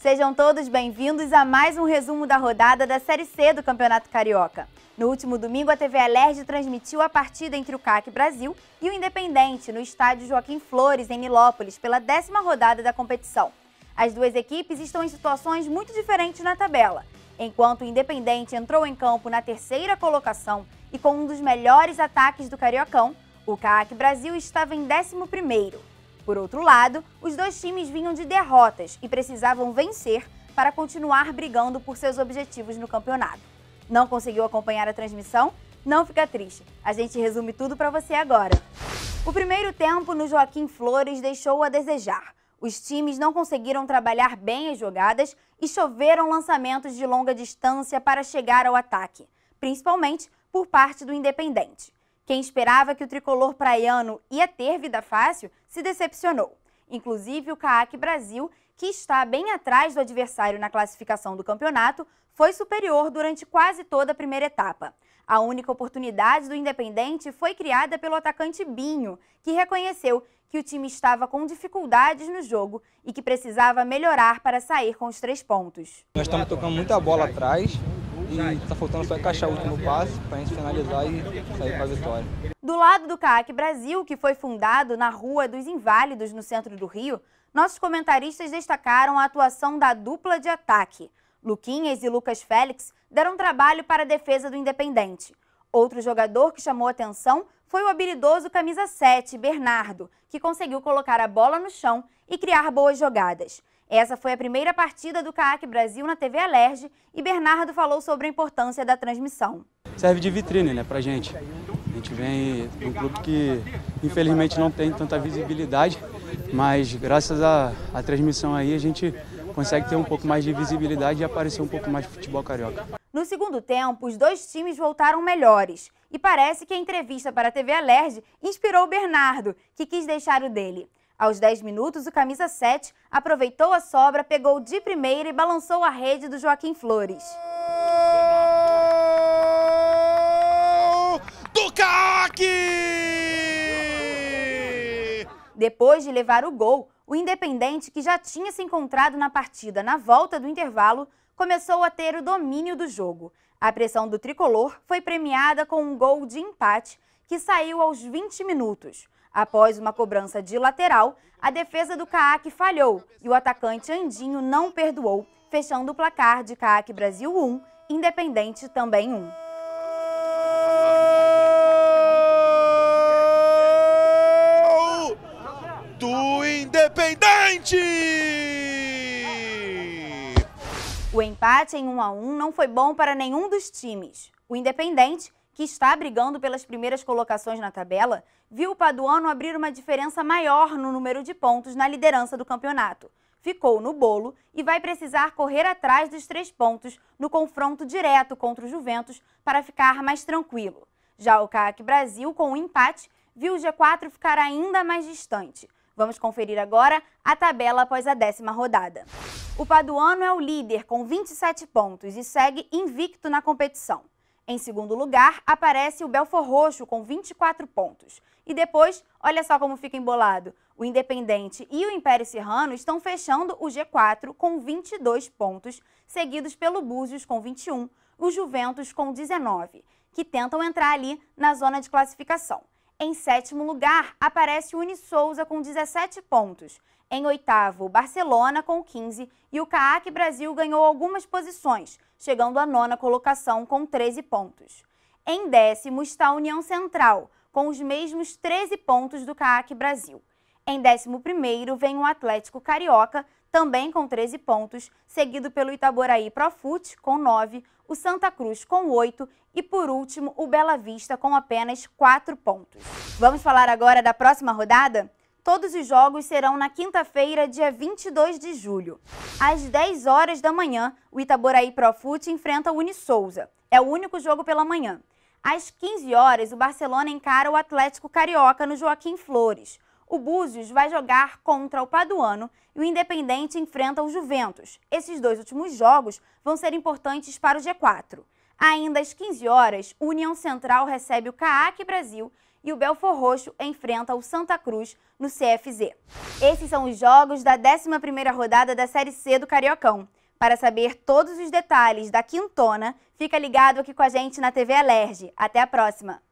Sejam todos bem-vindos a mais um resumo da rodada da Série C do Campeonato Carioca. No último domingo, a TV Alerj transmitiu a partida entre o CAC Brasil e o Independente no estádio Joaquim Flores, em Nilópolis, pela décima rodada da competição. As duas equipes estão em situações muito diferentes na tabela, enquanto o Independente entrou em campo na terceira colocação e com um dos melhores ataques do Cariocão, o CAC Brasil estava em décimo primeiro. Por outro lado, os dois times vinham de derrotas e precisavam vencer para continuar brigando por seus objetivos no campeonato. Não conseguiu acompanhar a transmissão? Não fica triste, a gente resume tudo para você agora. O primeiro tempo no Joaquim Flores deixou a desejar. Os times não conseguiram trabalhar bem as jogadas e choveram lançamentos de longa distância para chegar ao ataque, principalmente por parte do Independente. Quem esperava que o tricolor praiano ia ter vida fácil se decepcionou. Inclusive, o CAAC Brasil, que está bem atrás do adversário na classificação do campeonato, foi superior durante quase toda a primeira etapa. A única oportunidade do Independente foi criada pelo atacante Binho, que reconheceu que o time estava com dificuldades no jogo e que precisava melhorar para sair com os três pontos. Nós estamos tocando muita bola atrás, e então tá faltando só encaixar o último passe para a gente finalizar e sair com a vitória. Do lado do CAC Brasil, que foi fundado na Rua dos Inválidos, no centro do Rio, nossos comentaristas destacaram a atuação da dupla de ataque. Luquinhas e Lucas Félix deram trabalho para a defesa do Independente. Outro jogador que chamou atenção foi o habilidoso camisa 7, Bernardo, que conseguiu colocar a bola no chão e criar boas jogadas. Essa foi a primeira partida do CAAC Brasil na TV Alerj e Bernardo falou sobre a importância da transmissão. Serve de vitrine né, pra gente. A gente vem de um clube que infelizmente não tem tanta visibilidade, mas graças à, à transmissão aí a gente consegue ter um pouco mais de visibilidade e aparecer um pouco mais de futebol carioca. No segundo tempo, os dois times voltaram melhores. E parece que a entrevista para a TV Alerj inspirou o Bernardo, que quis deixar o dele. Aos 10 minutos, o camisa 7 aproveitou a sobra, pegou de primeira e balançou a rede do Joaquim Flores. Do Caque! Depois de levar o gol, o Independente, que já tinha se encontrado na partida na volta do intervalo, começou a ter o domínio do jogo. A pressão do tricolor foi premiada com um gol de empate que saiu aos 20 minutos. Após uma cobrança de lateral, a defesa do CAAC falhou e o atacante Andinho não perdoou, fechando o placar de CAAC Brasil 1, Independente também 1. Do Independente! O empate em 1 a 1 não foi bom para nenhum dos times. O Independente que está brigando pelas primeiras colocações na tabela, viu o Paduano abrir uma diferença maior no número de pontos na liderança do campeonato. Ficou no bolo e vai precisar correr atrás dos três pontos no confronto direto contra o Juventus para ficar mais tranquilo. Já o CAC Brasil, com o um empate, viu o G4 ficar ainda mais distante. Vamos conferir agora a tabela após a décima rodada. O Paduano é o líder com 27 pontos e segue invicto na competição. Em segundo lugar, aparece o Belfor Roxo com 24 pontos. E depois, olha só como fica embolado. O Independente e o Império Serrano estão fechando o G4 com 22 pontos, seguidos pelo Búzios com 21, o Juventus com 19, que tentam entrar ali na zona de classificação. Em sétimo lugar, aparece o Unisouza com 17 pontos. Em oitavo, o Barcelona com 15 e o CAAC Brasil ganhou algumas posições, chegando à nona colocação com 13 pontos. Em décimo está a União Central, com os mesmos 13 pontos do CAAC Brasil. Em décimo primeiro vem o Atlético Carioca, também com 13 pontos, seguido pelo Itaboraí Profut, com 9, o Santa Cruz, com 8 e, por último, o Bela Vista, com apenas 4 pontos. Vamos falar agora da próxima rodada? Todos os jogos serão na quinta-feira, dia 22 de julho. Às 10 horas da manhã, o Itaboraí Profut enfrenta o Unisouza. É o único jogo pela manhã. Às 15 horas, o Barcelona encara o Atlético Carioca no Joaquim Flores. O Búzios vai jogar contra o Paduano e o Independente enfrenta o Juventus. Esses dois últimos jogos vão ser importantes para o G4. Ainda às 15 horas, União Central recebe o CAAC Brasil e o Belfor Roxo enfrenta o Santa Cruz no CFZ. Esses são os jogos da 11ª rodada da Série C do Cariocão. Para saber todos os detalhes da Quintona, fica ligado aqui com a gente na TV Alerj. Até a próxima!